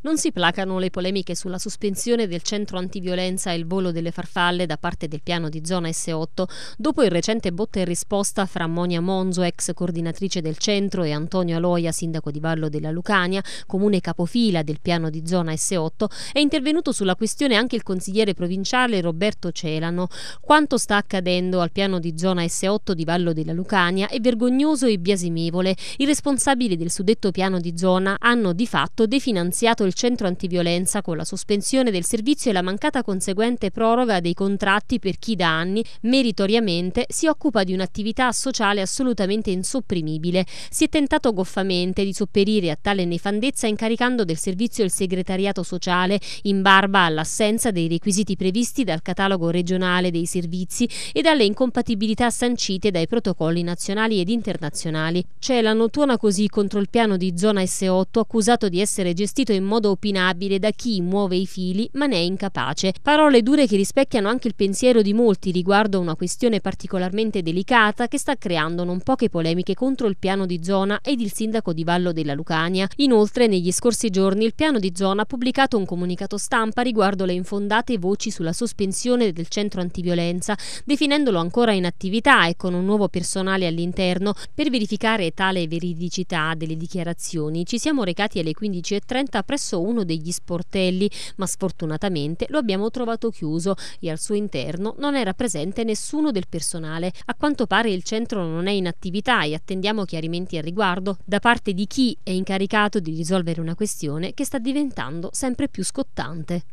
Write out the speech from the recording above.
Non si placano le polemiche sulla sospensione del centro antiviolenza e il volo delle farfalle da parte del piano di zona S8 dopo il recente botta e risposta fra Monia Monzo, ex coordinatrice del centro, e Antonio Aloia, sindaco di Vallo della Lucania, comune capofila del piano di zona S8, è intervenuto sulla questione anche il consigliere provinciale Roberto Celano. Quanto sta accadendo al piano di zona S8 di Vallo della Lucania è vergognoso e biasimevole. I responsabili del suddetto piano di zona hanno di fatto definanziato il il centro antiviolenza con la sospensione del servizio e la mancata conseguente proroga dei contratti per chi da anni, meritoriamente, si occupa di un'attività sociale assolutamente insopprimibile. Si è tentato goffamente di sopperire a tale nefandezza incaricando del servizio il segretariato sociale in barba all'assenza dei requisiti previsti dal catalogo regionale dei servizi e dalle incompatibilità sancite dai protocolli nazionali ed internazionali. C'è la notona così contro il piano di zona S8 accusato di essere gestito in modo modo opinabile da chi muove i fili ma ne è incapace. Parole dure che rispecchiano anche il pensiero di molti riguardo a una questione particolarmente delicata che sta creando non poche polemiche contro il piano di zona ed il sindaco di Vallo della Lucania. Inoltre, negli scorsi giorni il piano di zona ha pubblicato un comunicato stampa riguardo le infondate voci sulla sospensione del centro antiviolenza, definendolo ancora in attività e con un nuovo personale all'interno. Per verificare tale veridicità delle dichiarazioni ci siamo recati alle 15.30 presso presso uno degli sportelli, ma sfortunatamente lo abbiamo trovato chiuso e al suo interno non era presente nessuno del personale. A quanto pare il centro non è in attività e attendiamo chiarimenti al riguardo da parte di chi è incaricato di risolvere una questione che sta diventando sempre più scottante.